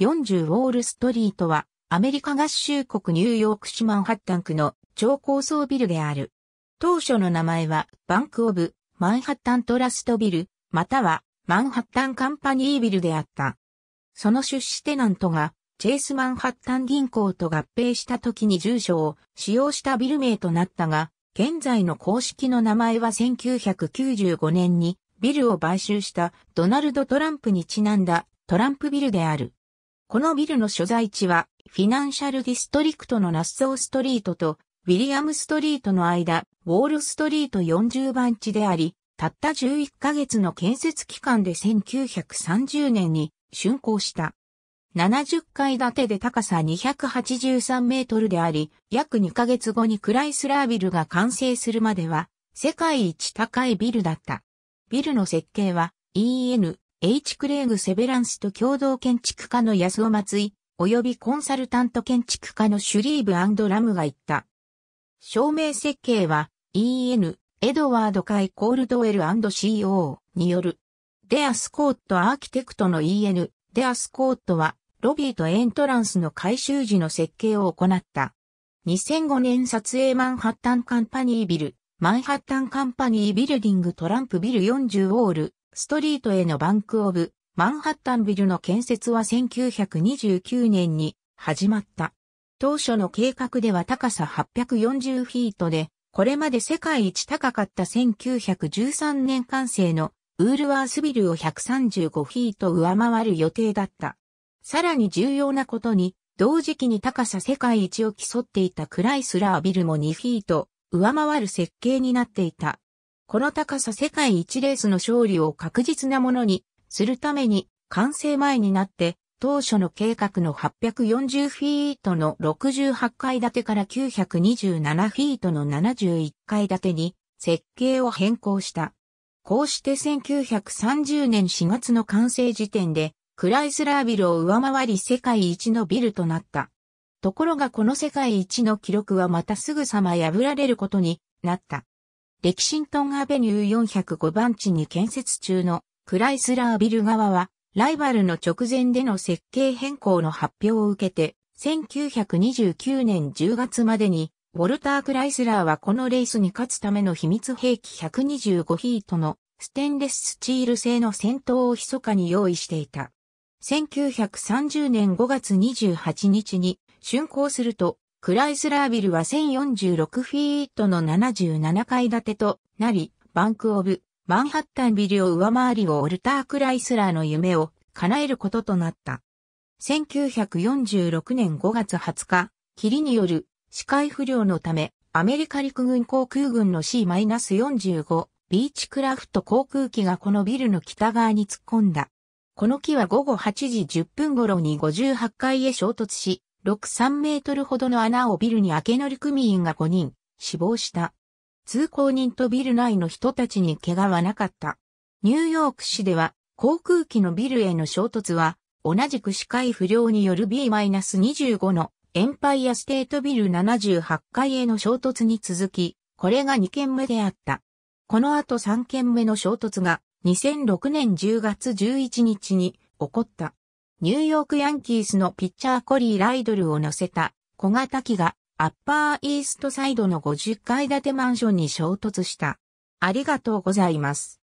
40ウォールストリートは、アメリカ合衆国ニューヨーク市マンハッタン区の超高層ビルである。当初の名前は、バンクオブ、マンハッタントラストビル、または、マンハッタンカンパニービルであった。その出資テナントが、チェイスマンハッタン銀行と合併した時に住所を使用したビル名となったが、現在の公式の名前は1995年にビルを買収したドナルド・トランプにちなんだトランプビルである。このビルの所在地は、フィナンシャルディストリクトのナッソーストリートと、ウィリアムストリートの間、ウォールストリート40番地であり、たった11ヶ月の建設期間で1930年に竣工した。70階建てで高さ283メートルであり、約2ヶ月後にクライスラービルが完成するまでは、世界一高いビルだった。ビルの設計は EN H. クレーグ・セベランスと共同建築家の安尾松井、及びコンサルタント建築家のシュリーブラムが言った。照明設計は EN、エドワード・カイ・コールドウェル &CO による。デアスコーットアーキテクトの EN、デアスコーットは、ロビーとエントランスの改修時の設計を行った。2005年撮影マンハッタンカンパニービル、マンハッタンカンパニービルディングトランプビル40ウォール、ストリートへのバンクオブ、マンハッタンビルの建設は1929年に始まった。当初の計画では高さ840フィートで、これまで世界一高かった1913年完成のウールワースビルを135フィート上回る予定だった。さらに重要なことに、同時期に高さ世界一を競っていたクライスラービルも2フィート上回る設計になっていた。この高さ世界一レースの勝利を確実なものにするために完成前になって当初の計画の840フィートの68階建てから927フィートの71階建てに設計を変更した。こうして1930年4月の完成時点でクライスラービルを上回り世界一のビルとなった。ところがこの世界一の記録はまたすぐさま破られることになった。レキシントンアベニュー405番地に建設中のクライスラービル側は、ライバルの直前での設計変更の発表を受けて、1929年10月までに、ウォルター・クライスラーはこのレースに勝つための秘密兵器125ヒートのステンレススチール製の戦闘を密かに用意していた。1930年5月28日に竣工するとクライスラービルは1046フィートの77階建てとなり、バンクオブ、マンハッタンビルを上回りをオルター・クライスラーの夢を叶えることとなった。1946年5月20日、霧による視界不良のため、アメリカ陸軍航空軍の C-45 ビーチクラフト航空機がこのビルの北側に突っ込んだ。この機は午後8時10分頃に58階へ衝突し、6.3メートルほどの穴をビルに開け乗り組員が5人、死亡した。通行人とビル内の人たちに怪我はなかった。ニューヨーク市では航空機のビルへの衝突は同じく視界不良による B-25 のエンパイアステートビル78階への衝突に続き、これが2件目であった。この後3件目の衝突が2006年10月11日に起こった。ニューヨークヤンキースのピッチャーコリー・ライドルを乗せた小型機がアッパーイーストサイドの50階建てマンションに衝突した。ありがとうございます。